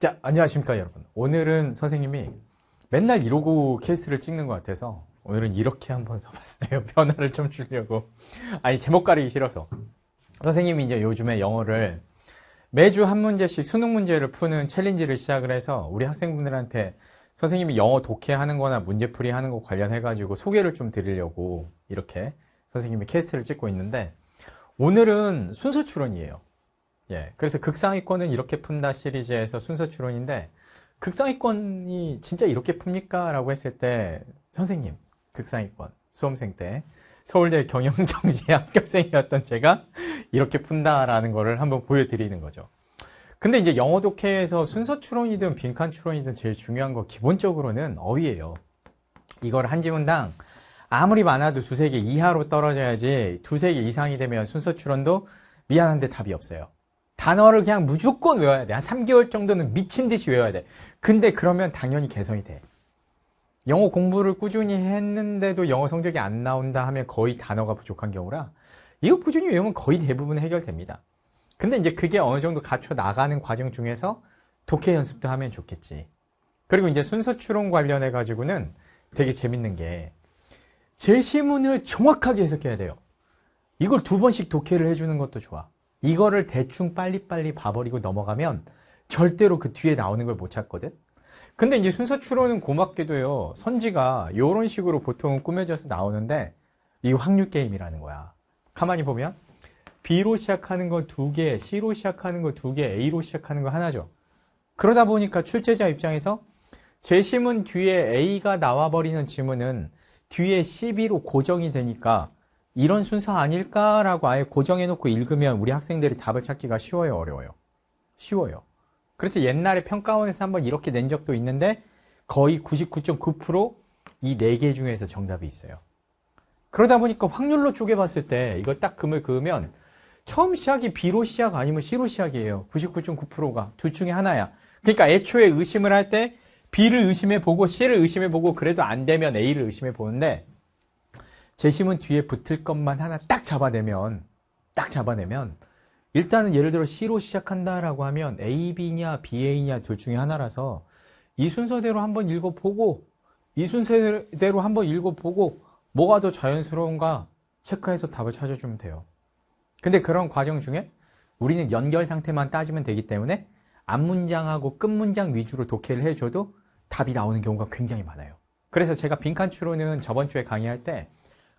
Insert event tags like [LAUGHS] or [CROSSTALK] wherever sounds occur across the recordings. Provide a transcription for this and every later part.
자, 안녕하십니까 여러분. 오늘은 선생님이 맨날 이러고 케이스를 찍는 것 같아서 오늘은 이렇게 한번 [LAUGHS] 써봤어요. 변화를 좀 주려고. 아니 제목 가리기 싫어서. 선생님이 이제 요즘에 영어를 매주 한 문제씩 수능 문제를 푸는 챌린지를 시작을 해서 우리 학생분들한테 선생님이 영어 독해하는 거나 문제풀이 하는 거 관련해가지고 소개를 좀 드리려고 이렇게 선생님이 케이스를 찍고 있는데 오늘은 순서 추론이에요. 예, 그래서 극상위권은 이렇게 푼다 시리즈에서 순서 추론인데 극상위권이 진짜 이렇게 풉니까? 라고 했을 때 선생님, 극상위권 수험생 때 서울대 경영정시 [LAUGHS] 합격생이었던 제가 이렇게 푼다라는 거를 한번 보여드리는 거죠. 근데 이제 영어 독해에서 순서 추론이든 빈칸 추론이든 제일 중요한 거 기본적으로는 어휘예요. 이걸 한 지문당 아무리 많아도 두세 개 이하로 떨어져야지 두세 개 이상이 되면 순서 추론도 미안한데 답이 없어요. 단어를 그냥 무조건 외워야 돼. 한 3개월 정도는 미친 듯이 외워야 돼. 근데 그러면 당연히 개선이 돼. 영어 공부를 꾸준히 했는데도 영어 성적이 안 나온다 하면 거의 단어가 부족한 경우라 이거 꾸준히 외우면 거의 대부분 해결됩니다. 근데 이제 그게 어느 정도 갖춰 나가는 과정 중에서 독해 연습도 하면 좋겠지. 그리고 이제 순서 추론 관련해 가지고는 되게 재밌는 게 제시문을 정확하게 해석해야 돼요. 이걸 두 번씩 독해를 해주는 것도 좋아. 이거를 대충 빨리빨리 봐버리고 넘어가면 절대로 그 뒤에 나오는 걸 못 찾거든 근데 이제 순서 추론은 고맙게도요 선지가 이런 식으로 보통 은 꾸며져서 나오는데 이 확률 게임이라는 거야 가만히 보면 B로 시작하는 건 두 개, C로 시작하는 거 두 개, A로 시작하는 거 하나죠 그러다 보니까 출제자 입장에서 제 심은 뒤에 A가 나와버리는 지문은 뒤에 CB로 고정이 되니까 이런 순서 아닐까라고 아예 고정해놓고 읽으면 우리 학생들이 답을 찾기가 쉬워요, 어려워요? 쉬워요. 그래서 옛날에 평가원에서 한번 이렇게 낸 적도 있는데 거의 99.9%이 네 개 중에서 정답이 있어요. 그러다 보니까 확률로 쪼개봤을 때 이걸 딱 금을 그으면 처음 시작이 B로 시작 아니면 C로 시작이에요. 99.9%가 둘 중에 하나야. 그러니까 애초에 의심을 할 때 B를 의심해보고 C를 의심해보고 그래도 안 되면 A를 의심해보는데 재심은 뒤에 붙을 것만 하나 딱 잡아내면 딱 잡아내면 일단은 예를 들어 C로 시작한다라고 하면 A, B냐 B, A냐 둘 중에 하나라서 이 순서대로 한번 읽어보고 이 순서대로 한번 읽어보고 뭐가 더 자연스러운가 체크해서 답을 찾아주면 돼요. 근데 그런 과정 중에 우리는 연결 상태만 따지면 되기 때문에 앞문장하고 끝문장 위주로 독해를 해줘도 답이 나오는 경우가 굉장히 많아요. 그래서 제가 빈칸추론은 저번 주에 강의할 때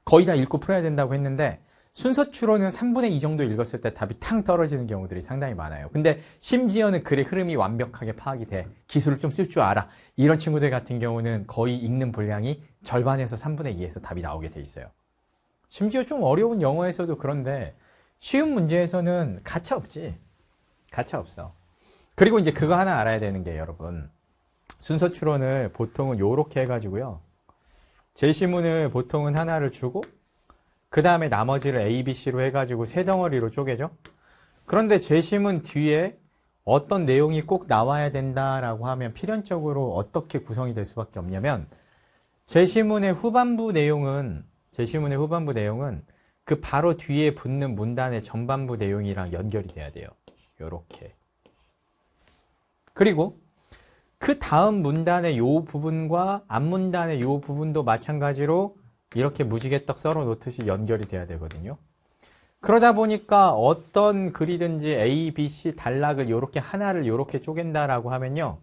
거의 다 읽고 풀어야 된다고 했는데 순서추로는 3분의 2 정도 읽었을 때 답이 탕 떨어지는 경우들이 상당히 많아요. 근데 심지어는 글의 흐름이 완벽하게 파악이 돼. 기술을 좀 쓸 줄 알아. 이런 친구들 같은 경우는 거의 읽는 분량이 절반에서 3분의 2에서 답이 나오게 돼 있어요. 심지어 좀 어려운 영어에서도 그런데 쉬운 문제에서는 가차 없지. 가차 없어. 그리고 이제 그거 하나 알아야 되는 게 여러분. 순서추론을 보통은 요렇게 해가지고요. 제시문을 보통은 하나를 주고 그 다음에 나머지를 A, B, C로 해가지고 세 덩어리로 쪼개죠. 그런데 제시문 뒤에 어떤 내용이 꼭 나와야 된다라고 하면 필연적으로 어떻게 구성이 될 수밖에 없냐면 제시문의 후반부 내용은 제시문의 후반부 내용은 그 바로 뒤에 붙는 문단의 전반부 내용이랑 연결이 돼야 돼요. 이렇게 그리고 그 다음 문단의 요 부분과 앞문단의 요 부분도 마찬가지로 이렇게 무지개떡 썰어 놓듯이 연결이 돼야 되거든요. 그러다 보니까 어떤 글이든지 A, B, C 단락을 이렇게 하나를 이렇게 쪼갠다라고 하면요.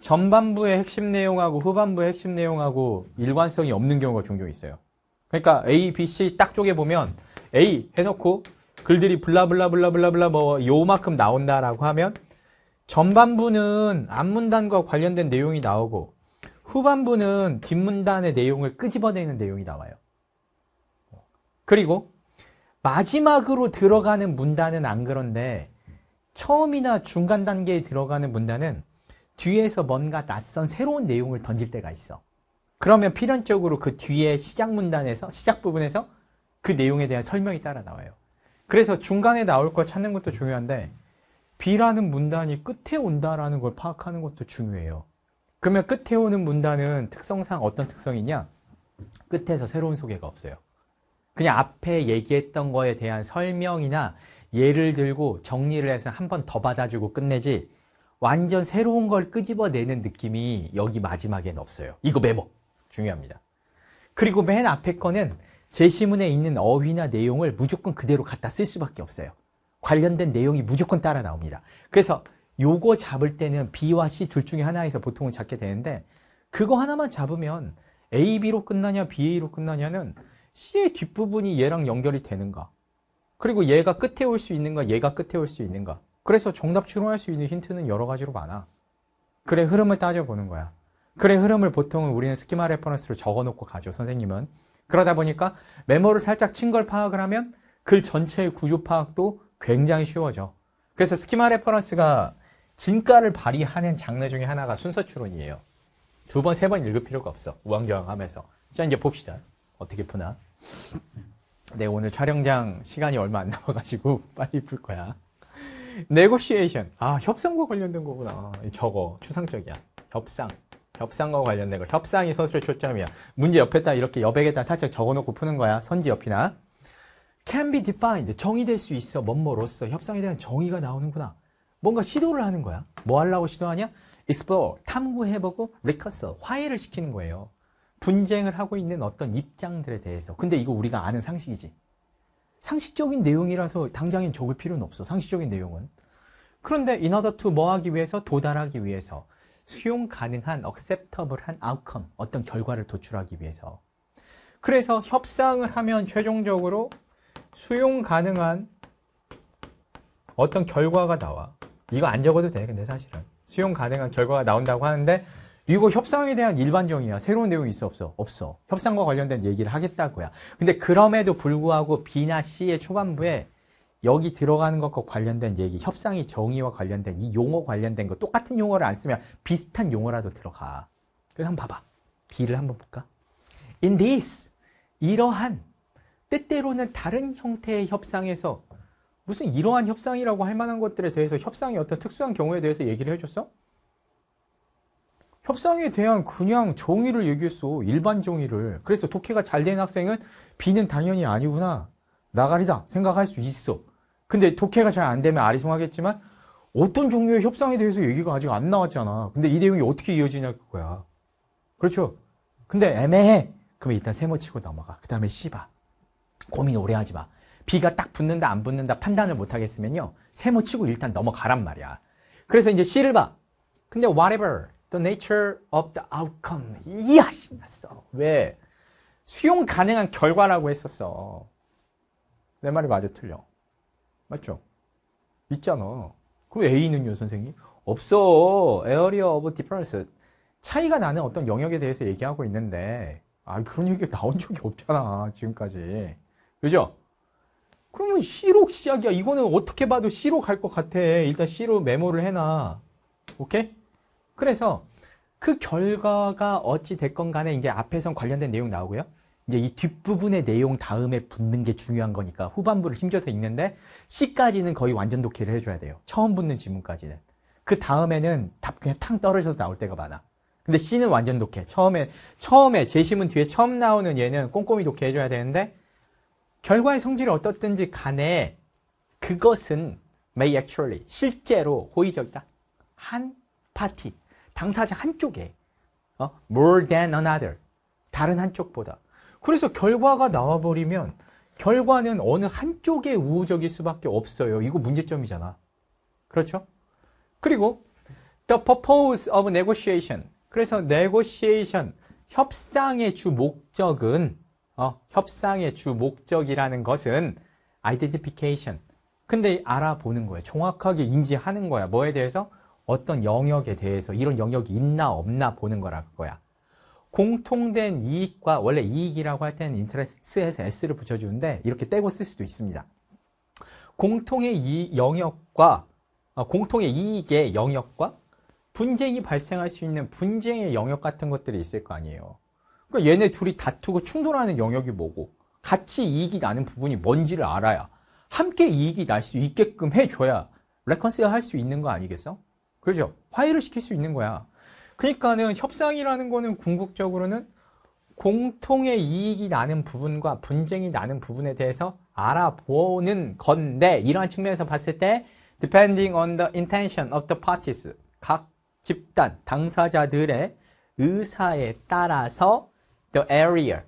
전반부의 핵심 내용하고 후반부의 핵심 내용하고 일관성이 없는 경우가 종종 있어요. 그러니까 A, B, C 딱 쪼개보면 A 해놓고 글들이 블라블라블라블라블라 뭐 요만큼 나온다라고 하면 전반부는 앞문단과 관련된 내용이 나오고 후반부는 뒷문단의 내용을 끄집어내는 내용이 나와요. 그리고 마지막으로 들어가는 문단은 안 그런데 처음이나 중간 단계에 들어가는 문단은 뒤에서 뭔가 낯선 새로운 내용을 던질 때가 있어. 그러면 필연적으로 그 뒤에 시작 문단에서 시작 부분에서 그 내용에 대한 설명이 따라 나와요. 그래서 중간에 나올 걸 찾는 것도 중요한데 B라는 문단이 끝에 온다라는 걸 파악하는 것도 중요해요. 그러면 끝에 오는 문단은 특성상 어떤 특성이냐? 끝에서 새로운 소개가 없어요. 그냥 앞에 얘기했던 거에 대한 설명이나 예를 들고 정리를 해서 한 번 더 받아주고 끝내지 완전 새로운 걸 끄집어내는 느낌이 여기 마지막엔 없어요. 이거 메모! 중요합니다. 그리고 맨 앞에 거는 제시문에 있는 어휘나 내용을 무조건 그대로 갖다 쓸 수밖에 없어요. 관련된 내용이 무조건 따라 나옵니다. 그래서 요거 잡을 때는 B와 C 둘 중에 하나에서 보통은 잡게 되는데 그거 하나만 잡으면 A, B로 끝나냐 B, A로 끝나냐는 C의 뒷부분이 얘랑 연결이 되는가 그리고 얘가 끝에 올 수 있는가 얘가 끝에 올 수 있는가 그래서 정답 추론할 수 있는 힌트는 여러 가지로 많아 그래 흐름을 따져보는 거야 그래 흐름을 보통은 우리는 스키마 레퍼런스로 적어놓고 가죠 선생님은 그러다 보니까 메모를 살짝 친 걸 파악을 하면 글 전체의 구조 파악도 굉장히 쉬워져. 그래서 스키마 레퍼런스가 진가를 발휘하는 장르 중에 하나가 순서 추론이에요. 두 번, 세 번 읽을 필요가 없어. 우왕좌왕 하면서. 자, 이제 봅시다. 어떻게 푸나. 네, 오늘 촬영장 시간이 얼마 안 남아가지고 [LAUGHS] 빨리 풀 거야. 네고시에이션. 아, 협상과 관련된 거구나. 저거, 추상적이야. 협상. 협상과 관련된 거. 협상이 서술의 초점이야. 문제 옆에다 이렇게 여백에다 살짝 적어놓고 푸는 거야. 선지 옆이나. can be defined. 정의될 수 있어. 뭐뭐로서 협상에 대한 정의가 나오는구나. 뭔가 시도를 하는 거야. 뭐 하려고 시도하냐? explore, 탐구해보고 r e c o n c i l 화해를 시키는 거예요. 분쟁을 하고 있는 어떤 입장들에 대해서. 근데 이거 우리가 아는 상식이지. 상식적인 내용이라서 당장엔 적을 필요는 없어. 상식적인 내용은. 그런데 in order to 뭐 하기 위해서? 도달하기 위해서. 수용 가능한 acceptable한 outcome, 어떤 결과를 도출하기 위해서. 그래서 협상을 하면 최종적으로 수용 가능한 어떤 결과가 나와. 이거 안 적어도 돼, 근데 사실은. 수용 가능한 결과가 나온다고 하는데, 이거 협상에 대한 일반정의야. 새로운 내용이 있어, 없어? 없어. 협상과 관련된 얘기를 하겠다고야. 근데 그럼에도 불구하고 B나 C의 초반부에 여기 들어가는 것과 관련된 얘기, 협상의 정의와 관련된 이 용어 관련된 거 똑같은 용어를 안 쓰면 비슷한 용어라도 들어가. 그래서 한번 봐봐. B를 한번 볼까? In this, 이러한 때때로는 다른 형태의 협상에서 무슨 이러한 협상이라고 할 만한 것들에 대해서 협상의 어떤 특수한 경우에 대해서 얘기를 해줬어? 협상에 대한 그냥 정의를 얘기했어. 일반 정의를. 그래서 독해가 잘 된 학생은 B는 당연히 아니구나. 나가리다 생각할 수 있어. 근데 독해가 잘 안 되면 아리송하겠지만 어떤 종류의 협상에 대해서 얘기가 아직 안 나왔잖아. 근데 이 내용이 어떻게 이어지냐 그거야. 그렇죠? 근데 애매해. 그러면 일단 세모치고 넘어가. 그 다음에 씨바. 고민 오래 하지 마. 비가 딱 붙는다 안 붙는다 판단을 못 하겠으면요. 세모 치고 일단 넘어가란 말이야. 그래서 이제 C를 봐. 근데 whatever the nature of the outcome. 이야 신났어. 왜? 수용 가능한 결과라고 했었어. 내 말이 맞아 틀려. 맞죠? 있잖아. 그럼 A는요 선생님? 없어. Area of difference. 차이가 나는 어떤 영역에 대해서 얘기하고 있는데 아 그런 얘기가 나온 적이 없잖아 지금까지. 그죠? 그러면 C로 시작이야. 이거는 어떻게 봐도 C로 갈 것 같아. 일단 C로 메모를 해놔. 오케이? 그래서 그 결과가 어찌 됐건 간에 이제 앞에선 관련된 내용 나오고요. 이제 이 뒷부분의 내용 다음에 붙는 게 중요한 거니까 후반부를 힘줘서 읽는데 C까지는 거의 완전 독해를 해줘야 돼요. 처음 붙는 지문까지는. 그 다음에는 답 그냥 탕 떨어져서 나올 때가 많아. 근데 C는 완전 독해. 처음에 처음에 제시문 뒤에 처음 나오는 얘는 꼼꼼히 독해해줘야 되는데 결과의 성질이 어떻든지 간에 그것은 may actually 실제로 호의적이다. 한 파티, 당사자 한쪽에 어? more than another 다른 한쪽보다 그래서 결과가 나와버리면 결과는 어느 한쪽에 우호적일 수밖에 없어요. 이거 문제점이잖아. 그렇죠? 그리고 the purpose of negotiation 그래서 negotiation 협상의 주 목적은 어, 협상의 주 목적이라는 것은 아이덴티피케이션. 근데 알아보는 거예요. 정확하게 인지하는 거야. 뭐에 대해서? 어떤 영역에 대해서 이런 영역이 있나 없나 보는 거라 거야. 공통된 이익과 원래 이익이라고 할 때는 인터레스에서 s를 붙여주는데 이렇게 떼고 쓸 수도 있습니다. 공통의 이 영역과 어, 공통의 이익의 영역과 분쟁이 발생할 수 있는 분쟁의 영역 같은 것들이 있을 거 아니에요. 그러니까 얘네 둘이 다투고 충돌하는 영역이 뭐고 같이 이익이 나는 부분이 뭔지를 알아야 함께 이익이 날 수 있게끔 해줘야 레컨스가할 수 있는 거 아니겠어? 그렇죠? 화해를 시킬 수 있는 거야. 그러니까는 협상이라는 거는 궁극적으로는 공통의 이익이 나는 부분과 분쟁이 나는 부분에 대해서 알아보는 건데 이러한 측면에서 봤을 때 depending on the intention of the parties 각 집단 당사자들의 의사에 따라서 the area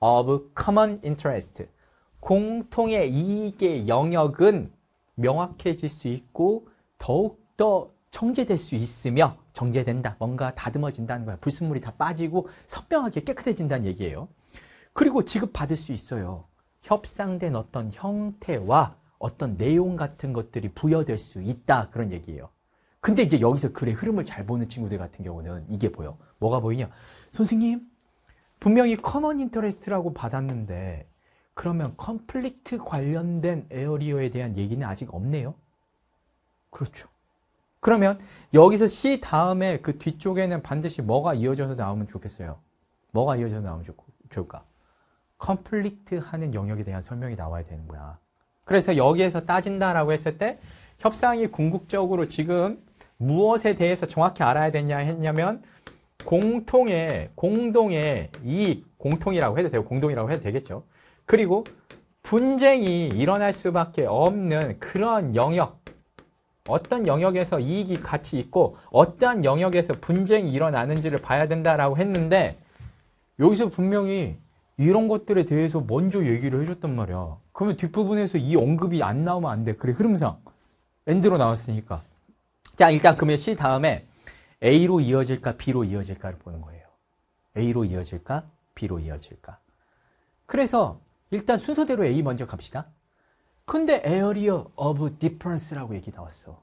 of common interest. 공통의 이익의 영역은 명확해질 수 있고 더욱더 정제될 수 있으며 정제된다. 뭔가 다듬어진다는 거야. 불순물이 다 빠지고 선명하게 깨끗해진다는 얘기예요. 그리고 지급받을 수 있어요. 협상된 어떤 형태와 어떤 내용 같은 것들이 부여될 수 있다. 그런 얘기예요. 근데 이제 여기서 글의 흐름을 잘 보는 친구들 같은 경우는 이게 보여. 뭐가 보이냐? 선생님, 분명히 커먼 인터레스트라고 받았는데 그러면 컴플릭트 관련된 에어리어에 대한 얘기는 아직 없네요. 그렇죠. 그러면 여기서 C 다음에 그 뒤쪽에는 반드시 뭐가 이어져서 나오면 좋겠어요. 뭐가 이어져서 나오면 좋, 좋을까? 컴플릭트 하는 영역에 대한 설명이 나와야 되는 거야. 그래서 여기에서 따진다라고 했을 때 협상이 궁극적으로 지금 무엇에 대해서 정확히 알아야 되냐 했냐면 공통의 공동의 이익 공통이라고 해도 되고 공동이라고 해도 되겠죠. 그리고 분쟁이 일어날 수밖에 없는 그런 영역 어떤 영역에서 이익이 같이 있고 어떠한 영역에서 분쟁이 일어나는지를 봐야 된다라고 했는데 여기서 분명히 이런 것들에 대해서 먼저 얘기를 해줬단 말이야. 그러면 뒷부분에서 이 언급이 안 나오면 안 돼. 그래, 흐름상. 엔드로 나왔으니까. 자, 일단 그러면 C 다음에 A로 이어질까 B로 이어질까를 보는 거예요. A로 이어질까 B로 이어질까. 그래서 일단 순서대로 A 먼저 갑시다. 근데 에어리어 of difference라고 얘기 나왔어.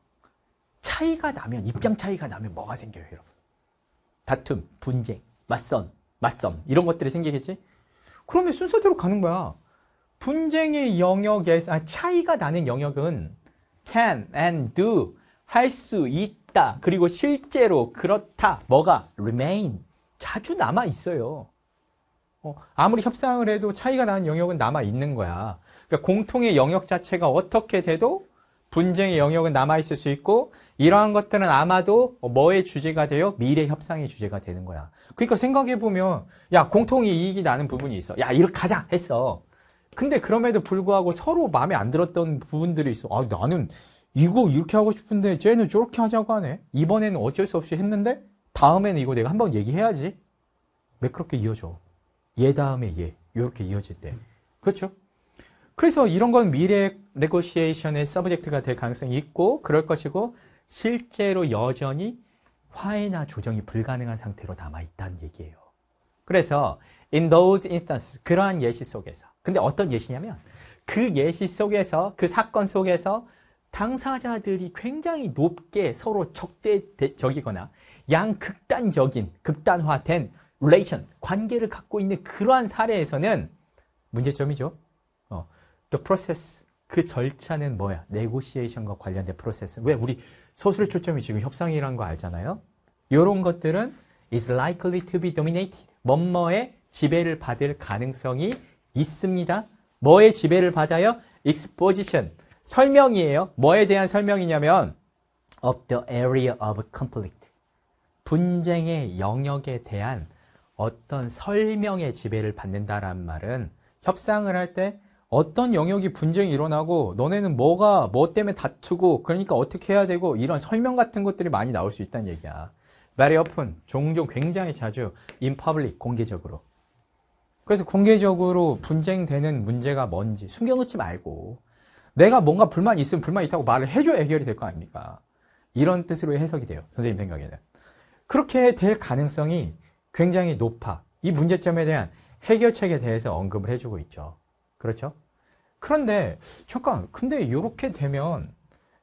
차이가 나면 입장 차이가 나면 뭐가 생겨요, 여러분? 다툼, 분쟁, 맞선, 맞섬 이런 것들이 생기겠지? 그러면 순서대로 가는 거야. 분쟁의 영역에서 아, 차이가 나는 영역은 can and do 할수있다 있다. 그리고 실제로 그렇다. 뭐가 remain 자주 남아 있어요. 어, 아무리 협상을 해도 차이가 나는 영역은 남아 있는 거야. 그러니까 공통의 영역 자체가 어떻게 돼도 분쟁의 영역은 남아 있을 수 있고 이러한 것들은 아마도 뭐의 주제가 되어 미래 협상의 주제가 되는 거야. 그러니까 생각해 보면 야 공통의 이익이 나는 부분이 있어. 야 이렇게 하자 했어. 근데 그럼에도 불구하고 서로 마음에 안 들었던 부분들이 있어. 아 나는 이거 이렇게 하고 싶은데 쟤는 저렇게 하자고 하네. 이번에는 어쩔 수 없이 했는데 다음에는 이거 내가 한번 얘기해야지. 매끄럽게 이어져. 얘 다음에 얘. 이렇게 이어질 때. 그렇죠? 그래서 이런 건 미래 네고시에이션의 서브젝트가 될 가능성이 있고 그럴 것이고 실제로 여전히 화해나 조정이 불가능한 상태로 남아있다는 얘기예요. 그래서 in those instances, 그러한 예시 속에서 근데 어떤 예시냐면 그 예시 속에서 그 사건 속에서 당사자들이 굉장히 높게 서로 적대적이거나 양극단적인 극단화된 릴레이션 관계를 갖고 있는 그러한 사례에서는 문제점이죠. 어, the process 그 절차는 뭐야? 네고시에이션과 관련된 프로세스. 왜 우리 소수를 초점이 지금 협상이라는 거 알잖아요. 이런 것들은 is likely to be dominated. 뭐뭐의 지배를 받을 가능성이 있습니다. 뭐의 지배를 받아요? exposition. 설명이에요. 뭐에 대한 설명이냐면 of the area of conflict. 분쟁의 영역에 대한 어떤 설명의 지배를 받는다라는 말은 협상을 할 때 어떤 영역이 분쟁이 일어나고 너네는 뭐가 뭐 때문에 다투고 그러니까 어떻게 해야 되고 이런 설명 같은 것들이 많이 나올 수 있다는 얘기야. 말이 often 종종 굉장히 자주 in public 공개적으로. 그래서 공개적으로 분쟁되는 문제가 뭔지 숨겨놓지 말고 내가 뭔가 불만이 있으면 불만이 있다고 말을 해줘야 해결이 될 거 아닙니까? 이런 뜻으로 해석이 돼요. 선생님 생각에는. 그렇게 될 가능성이 굉장히 높아. 이 문제점에 대한 해결책에 대해서 언급을 해주고 있죠. 그렇죠? 그런데, 잠깐, 근데 이렇게 되면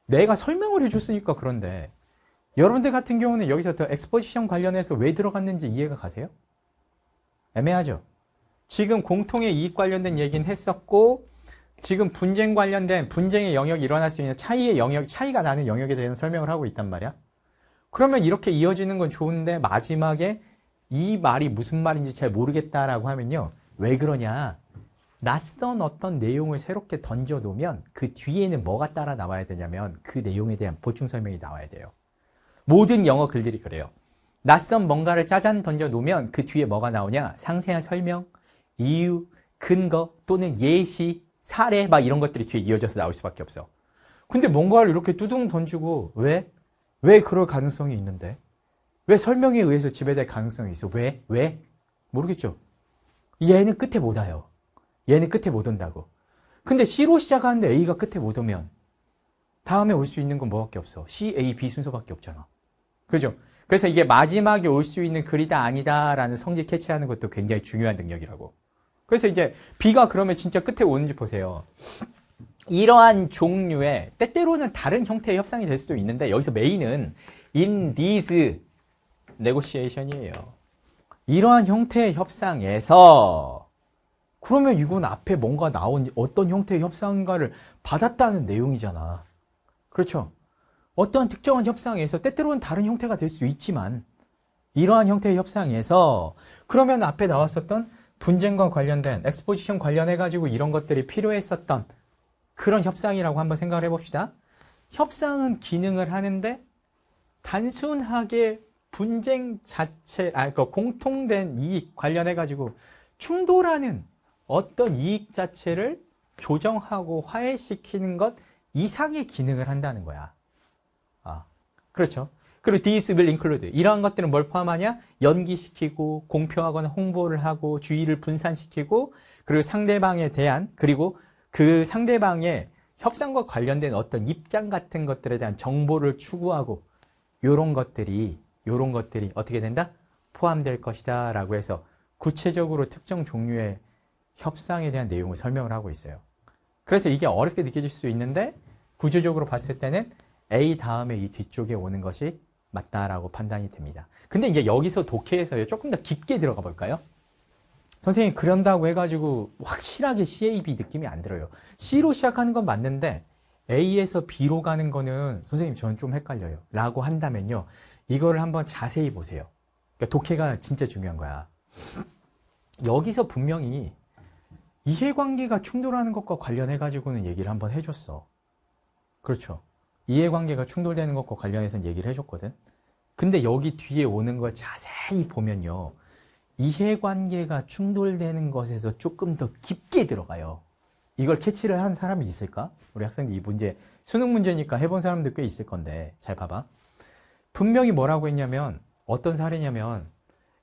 내가 설명을 해줬으니까 그런데 여러분들 같은 경우는 여기서 더 엑스포지션 관련해서 왜 들어갔는지 이해가 가세요? 애매하죠? 지금 공통의 이익 관련된 얘기는 했었고 지금 분쟁 관련된 분쟁의 영역이 일어날 수 있는 차이의 영역, 차이가 나는 영역에 대한 설명을 하고 있단 말이야. 그러면 이렇게 이어지는 건 좋은데 마지막에 이 말이 무슨 말인지 잘 모르겠다라고 하면요. 왜 그러냐? 낯선 어떤 내용을 새롭게 던져놓으면 그 뒤에는 뭐가 따라 나와야 되냐면 그 내용에 대한 보충 설명이 나와야 돼요. 모든 영어 글들이 그래요. 낯선 뭔가를 짜잔 던져놓으면 그 뒤에 뭐가 나오냐? 상세한 설명, 이유, 근거 또는 예시 사례 막 이런 것들이 뒤에 이어져서 나올 수밖에 없어. 근데 뭔가를 이렇게 두둥 던지고 왜? 왜 그럴 가능성이 있는데? 왜 설명에 의해서 지배될 가능성이 있어? 왜? 왜? 모르겠죠. 얘는 끝에 못 와요. 얘는 끝에 못 온다고. 근데 C로 시작하는데 A가 끝에 못 오면 다음에 올 수 있는 건 뭐밖에 없어. C, A, B 순서밖에 없잖아. 그죠? 그래서 이게 마지막에 올 수 있는 글이다 아니다라는 성질 캐치하는 것도 굉장히 중요한 능력이라고. 그래서 이제 비가 그러면 진짜 끝에 오는지 보세요. 이러한 종류의 때때로는 다른 형태의 협상이 될 수도 있는데 여기서 메인은 in these negotiation이에요. 이러한 형태의 협상에서 그러면 이건 앞에 뭔가 나온 어떤 형태의 협상가를 받았다는 내용이잖아. 그렇죠? 어떤 특정한 협상에서 때때로는 다른 형태가 될 수 있지만 이러한 형태의 협상에서 그러면 앞에 나왔었던 분쟁과 관련된 엑스포지션 관련해가지고 이런 것들이 필요했었던 그런 협상이라고 한번 생각을 해봅시다. 협상은 기능을 하는데 단순하게 분쟁 자체, 아, 그 공통된 이익 관련해가지고 충돌하는 어떤 이익 자체를 조정하고 화해시키는 것 이상의 기능을 한다는 거야. 아, 그렇죠. 그리고 these will include. 이러한 것들은 뭘 포함하냐? 연기시키고, 공표하거나 홍보를 하고, 주의를 분산시키고, 그리고 상대방에 대한, 그리고 그 상대방의 협상과 관련된 어떤 입장 같은 것들에 대한 정보를 추구하고, 요런 것들이, 요런 것들이 어떻게 된다? 포함될 것이다. 라고 해서 구체적으로 특정 종류의 협상에 대한 내용을 설명을 하고 있어요. 그래서 이게 어렵게 느껴질 수 있는데, 구조적으로 봤을 때는 A 다음에 이 뒤쪽에 오는 것이 맞다라고 판단이 됩니다. 근데 이제 여기서 독해에서 조금 더 깊게 들어가 볼까요? 선생님 그런다고 해가지고 확실하게 CAB 느낌이 안 들어요. C로 시작하는 건 맞는데 A에서 B로 가는 거는 선생님 저는 좀 헷갈려요. 라고 한다면요. 이거를 한번 자세히 보세요. 그러니까 독해가 진짜 중요한 거야. 여기서 분명히 이해관계가 충돌하는 것과 관련해가지고는 얘기를 한번 해줬어. 그렇죠. 이해관계가 충돌되는 것과 관련해서는 얘기를 해줬거든. 근데 여기 뒤에 오는 걸 자세히 보면요. 이해관계가 충돌되는 것에서 조금 더 깊게 들어가요. 이걸 캐치를 한 사람이 있을까? 우리 학생들 이 문제, 수능 문제니까 해본 사람들 꽤 있을 건데, 잘 봐봐. 분명히 뭐라고 했냐면, 어떤 사례냐면,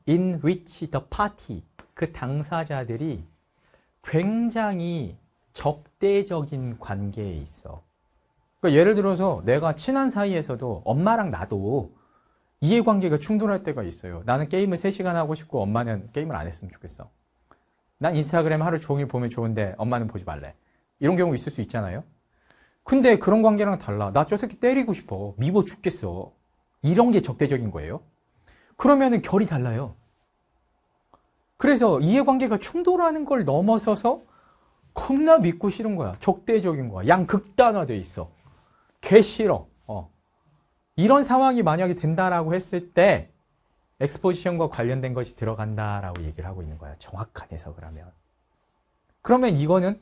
in which the party, 그 당사자들이 굉장히 적대적인 관계에 있어. 그러니까 예를 들어서 내가 친한 사이에서도 엄마랑 나도 이해관계가 충돌할 때가 있어요. 나는 게임을 3시간 하고 싶고 엄마는 게임을 안 했으면 좋겠어. 난 인스타그램 하루 종일 보면 좋은데 엄마는 보지 말래. 이런 경우 있을 수 있잖아요. 근데 그런 관계랑 달라. 나 저 새끼 때리고 싶어. 미워 죽겠어. 이런 게 적대적인 거예요. 그러면은 결이 달라요. 그래서 이해관계가 충돌하는 걸 넘어서서 겁나 믿고 싫은 거야. 적대적인 거야. 양극단화돼 있어. 개 싫어. 이런 상황이 만약에 된다라고 했을 때 엑스포지션과 관련된 것이 들어간다라고 얘기를 하고 있는 거야. 정확한 해석을 하면. 그러면 이거는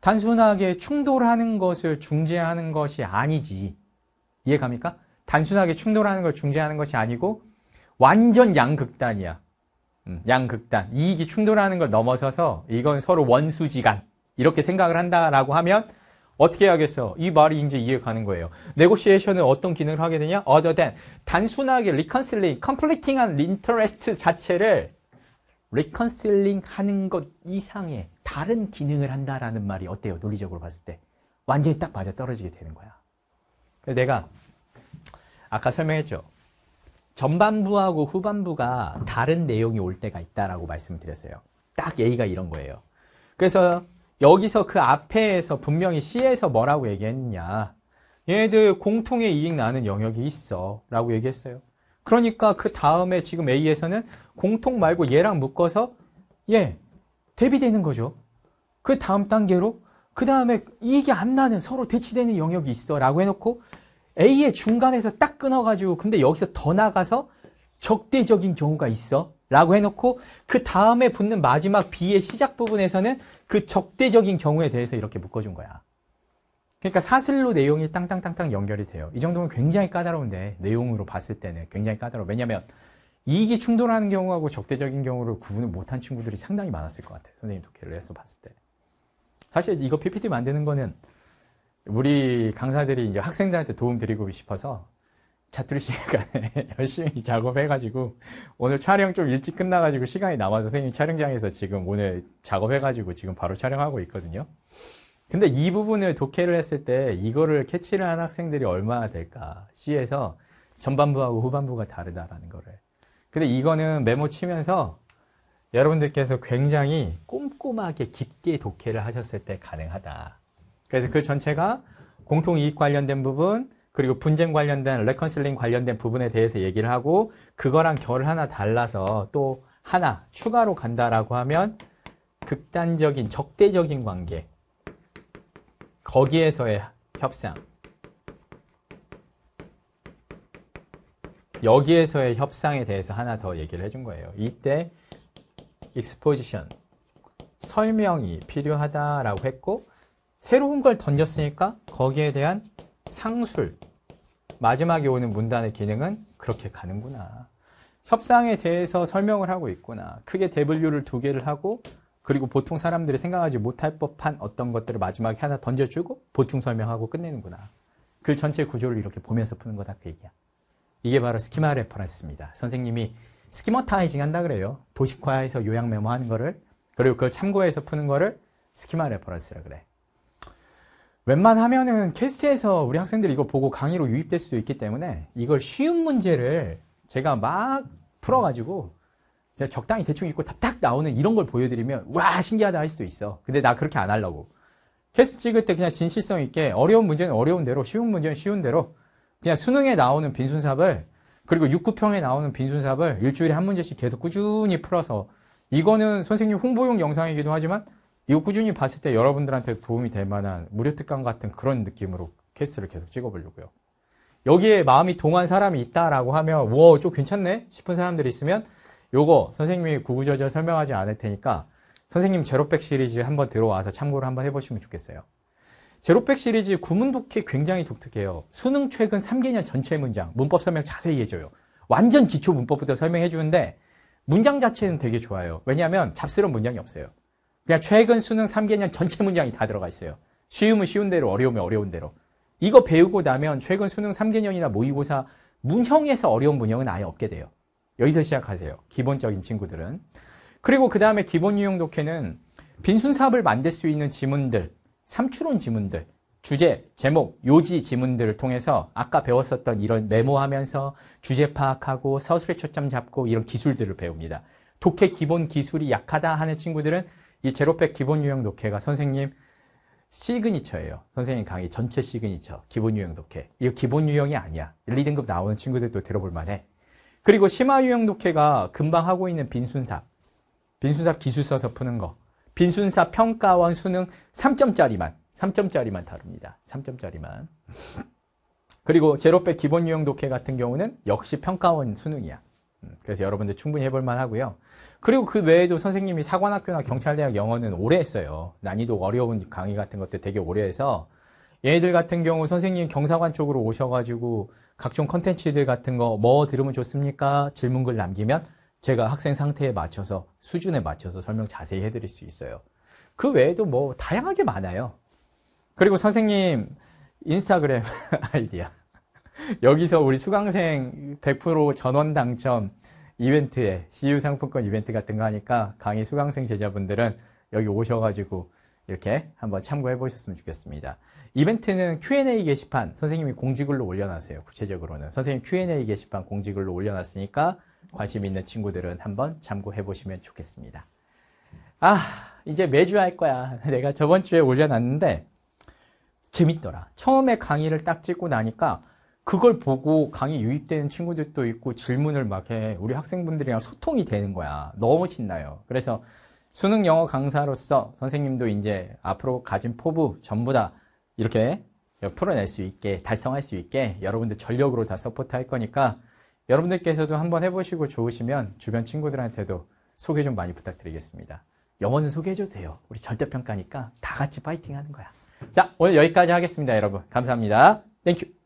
단순하게 충돌하는 것을 중재하는 것이 아니지. 이해 갑니까? 단순하게 충돌하는 걸 중재하는 것이 아니고 완전 양극단이야. 음, 양극단. 이익이 충돌하는 걸 넘어서서 이건 서로 원수지간. 이렇게 생각을 한다라고 하면 어떻게 하겠어이 말이 이제 이해 가는 거예요. 네고시에이션은 어떤 기능을 하게 되냐? other than 단순하게 리컨 c 링컴플 i 팅한 i n 레스트 자체를 리컨 c 링 하는 것 이상의 다른 기능을 한다라는 말이 어때요? 논리적으로 봤을 때. 완전히 딱 맞아 떨어지게 되는 거야. 내가 아까 설명했죠. 전반부하고 후반부가 다른 내용이 올 때가 있다라고 말씀을 드렸어요. 딱 예의가 이런 거예요. 그래서 여기서 그 앞에에서 분명히 C에서 뭐라고 얘기했냐. 얘들 공통의 이익 나는 영역이 있어. 라고 얘기했어요. 그러니까 그 다음에 지금 A에서는 공통 말고 얘랑 묶어서 예, 대비되는 거죠. 그 다음 단계로 그 다음에 이익이 안 나는 서로 대치되는 영역이 있어 라고 해놓고 A의 중간에서 딱 끊어가지고 근데 여기서 더 나가서 적대적인 경우가 있어 라고 해놓고 그 다음에 붙는 마지막 B의 시작 부분에서는 그 적대적인 경우에 대해서 이렇게 묶어준 거야. 그러니까 사슬로 내용이 땅땅땅땅 연결이 돼요. 이 정도면 굉장히 까다로운데 내용으로 봤을 때는 굉장히 까다로워. 왜냐하면 이익이 충돌하는 경우하고 적대적인 경우를 구분을 못한 친구들이 상당히 많았을 것 같아요. 선생님 독해를 해서 봤을 때. 사실 이거 PPT 만드는 거는 우리 강사들이 이제 학생들한테 도움 드리고 싶어서 자투리 시간에 [LAUGHS] 열심히 작업해가지고 오늘 촬영 좀 일찍 끝나가지고 시간이 남아서 선생님 촬영장에서 지금 오늘 작업해가지고 지금 바로 촬영하고 있거든요. 근데 이 부분을 독해를 했을 때 이거를 캐치를 한 학생들이 얼마나 될까? C에서 전반부하고 후반부가 다르다라는 거를. 근데 이거는 메모 치면서 여러분들께서 굉장히 꼼꼼하게 깊게 독해를 하셨을 때 가능하다. 그래서 그 전체가 공통이익 관련된 부분, 그리고 분쟁 관련된 레컨실링 관련된 부분에 대해서 얘기를 하고 그거랑 결을 하나 달라서 또 하나 추가로 간다라고 하면 극단적인 적대적인 관계 거기에서의 협상 여기에서의 협상에 대해서 하나 더 얘기를 해준 거예요. 이때 익스포지션 설명이 필요하다라고 했고 새로운 걸 던졌으니까 거기에 대한 상술, 마지막에 오는 문단의 기능은 그렇게 가는구나. 협상에 대해서 설명을 하고 있구나. 크게 대분류를두 개를 하고 그리고 보통 사람들이 생각하지 못할 법한 어떤 것들을 마지막에 하나 던져주고 보충 설명하고 끝내는구나. 그 전체 구조를 이렇게 보면서 푸는 거다 그 얘기야. 이게 바로 스키마 레퍼런스입니다. 선생님이 스키머타이징 한다 그래요. 도식화해서 요약 메모하는 거를 그리고 그걸 참고해서 푸는 거를 스키마 레퍼런스라 그래. 웬만하면은 캐스트에서 우리 학생들이 이거 보고 강의로 유입될 수도 있기 때문에 이걸 쉬운 문제를 제가 막 풀어가지고 제가 적당히 대충 읽고 답답 나오는 이런 걸 보여드리면 와 신기하다 할 수도 있어 근데 나 그렇게 안 하려고 캐스트 찍을 때 그냥 진실성 있게 어려운 문제는 어려운 대로 쉬운 문제는 쉬운 대로 그냥 수능에 나오는 빈순삽을 그리고 6구평에 나오는 빈순삽을 일주일에 한 문제씩 계속 꾸준히 풀어서 이거는 선생님 홍보용 영상이기도 하지만 이거 꾸준히 봤을 때 여러분들한테 도움이 될 만한 무료 특강 같은 그런 느낌으로 케이스를 계속 찍어보려고요. 여기에 마음이 동한 사람이 있다라고 하면 와좀 괜찮네 싶은 사람들이 있으면 요거 선생님이 구구절절 설명하지 않을 테니까 선생님 제로백 시리즈 한번 들어와서 참고를 한번 해보시면 좋겠어요. 제로백 시리즈 구문 독해 굉장히 독특해요. 수능 최근 3개년 전체 문장, 문법 설명 자세히 해줘요. 완전 기초 문법부터 설명해주는데 문장 자체는 되게 좋아요. 왜냐하면 잡스러운 문장이 없어요. 그냥 최근 수능 3개년 전체 문장이 다 들어가 있어요. 쉬우면 쉬운 대로, 어려우면 어려운 대로. 이거 배우고 나면 최근 수능 3개년이나 모의고사 문형에서 어려운 문형은 아예 없게 돼요. 여기서 시작하세요. 기본적인 친구들은. 그리고 그 다음에 기본 유형 독해는 빈순사업을 만들 수 있는 지문들, 삼출원 지문들, 주제, 제목, 요지 지문들을 통해서 아까 배웠었던 이런 메모하면서 주제 파악하고 서술에 초점 잡고 이런 기술들을 배웁니다. 독해 기본 기술이 약하다 하는 친구들은 이 제로백 기본 유형 독해가 선생님 시그니처예요. 선생님 강의 전체 시그니처, 기본 유형 독해. 이거 기본 유형이 아니야. 1, 2등급 나오는 친구들도 들어볼 만해. 그리고 심화 유형 독해가 금방 하고 있는 빈순삽. 빈순삽 기술 써서 푸는 거. 빈순삽 평가원 수능 3점짜리만. 3점짜리만 다룹니다. 3점짜리만. [LAUGHS] 그리고 제로백 기본 유형 독해 같은 경우는 역시 평가원 수능이야. 음, 그래서 여러분들 충분히 해볼 만하고요. 그리고 그 외에도 선생님이 사관학교나 경찰대학 영어는 오래 했어요. 난이도 어려운 강의 같은 것들 되게 오래 해서 얘들 네 같은 경우 선생님 경사관 쪽으로 오셔가지고 각종 컨텐츠들 같은 거 뭐 들으면 좋습니까? 질문글 남기면 제가 학생 상태에 맞춰서 수준에 맞춰서 설명 자세히 해드릴 수 있어요. 그 외에도 뭐 다양하게 많아요. 그리고 선생님 인스타그램 [LAUGHS] 아이디어 여기서 우리 수강생 100% 전원 당첨 이벤트에 CU 상품권 이벤트 같은 거 하니까 강의 수강생 제자분들은 여기 오셔가지고 이렇게 한번 참고해 보셨으면 좋겠습니다. 이벤트는 Q&A 게시판 선생님이 공지글로 올려놨어요. 구체적으로는 선생님 Q&A 게시판 공지글로 올려놨으니까 관심 있는 친구들은 한번 참고해 보시면 좋겠습니다. 아 이제 매주 할 거야. [LAUGHS] 내가 저번 주에 올려놨는데 재밌더라. 처음에 강의를 딱 찍고 나니까 그걸 보고 강의 유입되는 친구들도 있고 질문을 막 해. 우리 학생분들이랑 소통이 되는 거야. 너무 신나요. 그래서 수능 영어 강사로서 선생님도 이제 앞으로 가진 포부 전부 다 이렇게 풀어낼 수 있게, 달성할 수 있게 여러분들 전력으로 다 서포트 할 거니까 여러분들께서도 한번 해보시고 좋으시면 주변 친구들한테도 소개 좀 많이 부탁드리겠습니다. 영어는 소개해주세요 우리 절대평가니까 다 같이 파이팅 하는 거야. 자, 오늘 여기까지 하겠습니다, 여러분. 감사합니다. 땡큐.